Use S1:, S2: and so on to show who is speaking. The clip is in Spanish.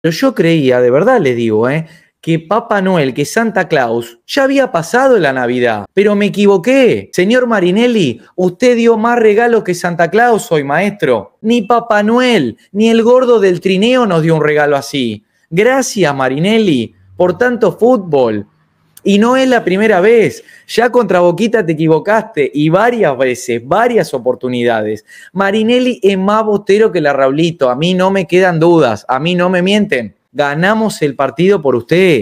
S1: Pero yo creía, de verdad le digo, ¿eh? que Papá Noel, que Santa Claus, ya había pasado la Navidad. Pero me equivoqué. Señor Marinelli, usted dio más regalos que Santa Claus hoy, maestro. Ni Papá Noel, ni el gordo del trineo nos dio un regalo así. Gracias, Marinelli, por tanto fútbol. Y no es la primera vez. Ya contra Boquita te equivocaste y varias veces, varias oportunidades. Marinelli es más botero que la Raulito. A mí no me quedan dudas, a mí no me mienten. Ganamos el partido por usted.